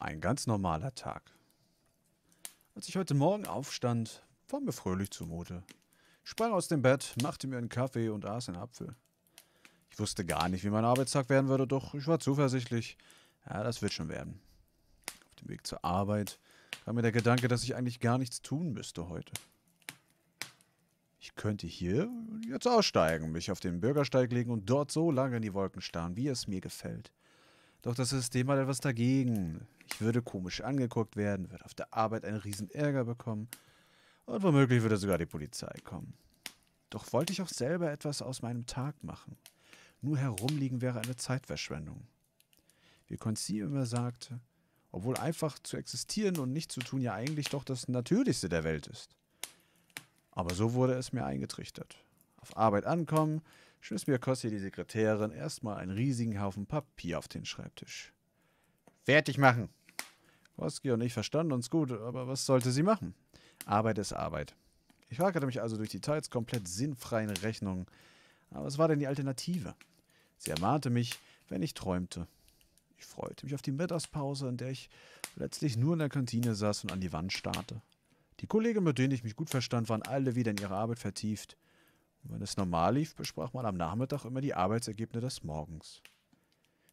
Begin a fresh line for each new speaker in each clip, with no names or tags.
Ein ganz normaler Tag. Als ich heute Morgen aufstand, war mir fröhlich zumute. Ich sprang aus dem Bett, machte mir einen Kaffee und aß einen Apfel. Ich wusste gar nicht, wie mein Arbeitstag werden würde, doch ich war zuversichtlich. Ja, das wird schon werden. Auf dem Weg zur Arbeit kam mir der Gedanke, dass ich eigentlich gar nichts tun müsste heute. Ich könnte hier jetzt aussteigen, mich auf den Bürgersteig legen und dort so lange in die Wolken starren, wie es mir gefällt. Doch das System hat etwas dagegen. Ich würde komisch angeguckt werden, würde auf der Arbeit einen riesen Ärger bekommen und womöglich würde sogar die Polizei kommen. Doch wollte ich auch selber etwas aus meinem Tag machen. Nur herumliegen wäre eine Zeitverschwendung. Wie Conceal immer sagte, obwohl einfach zu existieren und nichts zu tun ja eigentlich doch das Natürlichste der Welt ist. Aber so wurde es mir eingetrichtert. Auf Arbeit ankommen, schmiss mir Kossi die Sekretärin erstmal einen riesigen Haufen Papier auf den Schreibtisch. Fertig machen. Woski und ich verstanden uns gut, aber was sollte sie machen? Arbeit ist Arbeit. Ich wagerte mich also durch die teils komplett sinnfreien Rechnungen. Aber was war denn die Alternative? Sie ermahnte mich, wenn ich träumte. Ich freute mich auf die Mittagspause, in der ich letztlich nur in der Kantine saß und an die Wand starrte. Die Kollegen, mit denen ich mich gut verstand, waren alle wieder in ihre Arbeit vertieft. Und wenn es normal lief, besprach man am Nachmittag immer die Arbeitsergebnisse des Morgens.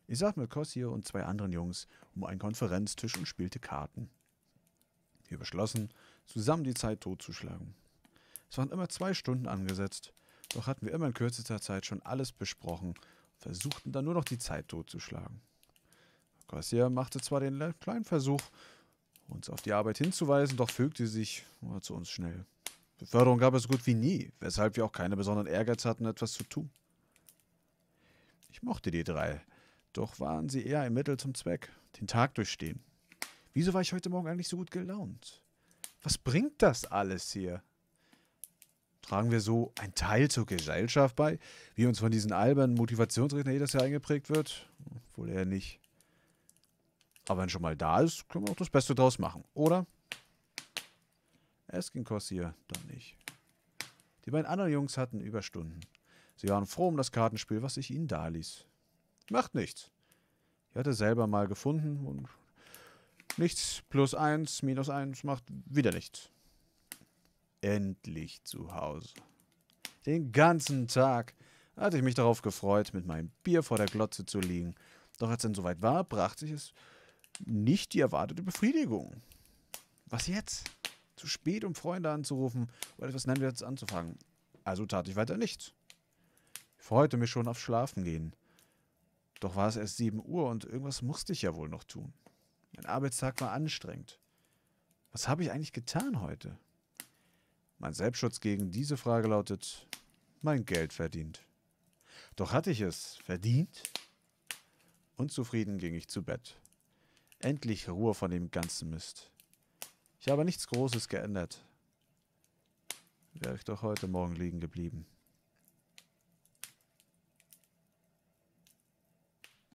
Ich saß mit Kossier und zwei anderen Jungs um einen Konferenztisch und spielte Karten. Wir beschlossen, zusammen die Zeit totzuschlagen. Es waren immer zwei Stunden angesetzt, doch hatten wir immer in kürzester Zeit schon alles besprochen und versuchten dann nur noch die Zeit totzuschlagen. Kossier machte zwar den kleinen Versuch, uns auf die Arbeit hinzuweisen, doch fügte sich zu uns schnell. Beförderung gab es so gut wie nie, weshalb wir auch keine besonderen Ehrgeiz hatten, etwas zu tun. Ich mochte die drei, doch waren sie eher ein Mittel zum Zweck. Den Tag durchstehen. Wieso war ich heute Morgen eigentlich so gut gelaunt? Was bringt das alles hier? Tragen wir so ein Teil zur Gesellschaft bei, wie uns von diesen albernen Motivationsredner jedes Jahr eingeprägt wird? Wohl eher nicht. Aber wenn schon mal da ist, können wir auch das Beste draus machen, oder? Es ging hier doch nicht. Die beiden anderen Jungs hatten Überstunden. Sie waren froh um das Kartenspiel, was ich ihnen dahließ. Macht nichts. Ich hatte selber mal gefunden und nichts plus eins, minus eins macht wieder nichts. Endlich zu Hause. Den ganzen Tag hatte ich mich darauf gefreut, mit meinem Bier vor der Glotze zu liegen. Doch als es dann soweit war, brachte ich es nicht die erwartete Befriedigung. Was jetzt? Zu spät, um Freunde anzurufen oder etwas Nennwertes anzufangen. Also tat ich weiter nichts. Ich freute mich schon auf Schlafen gehen. Doch war es erst 7 Uhr und irgendwas musste ich ja wohl noch tun. Mein Arbeitstag war anstrengend. Was habe ich eigentlich getan heute? Mein Selbstschutz gegen diese Frage lautet, mein Geld verdient. Doch hatte ich es verdient? Unzufrieden ging ich zu Bett. Endlich Ruhe von dem ganzen Mist. Ich habe nichts Großes geändert. Wäre ich doch heute Morgen liegen geblieben.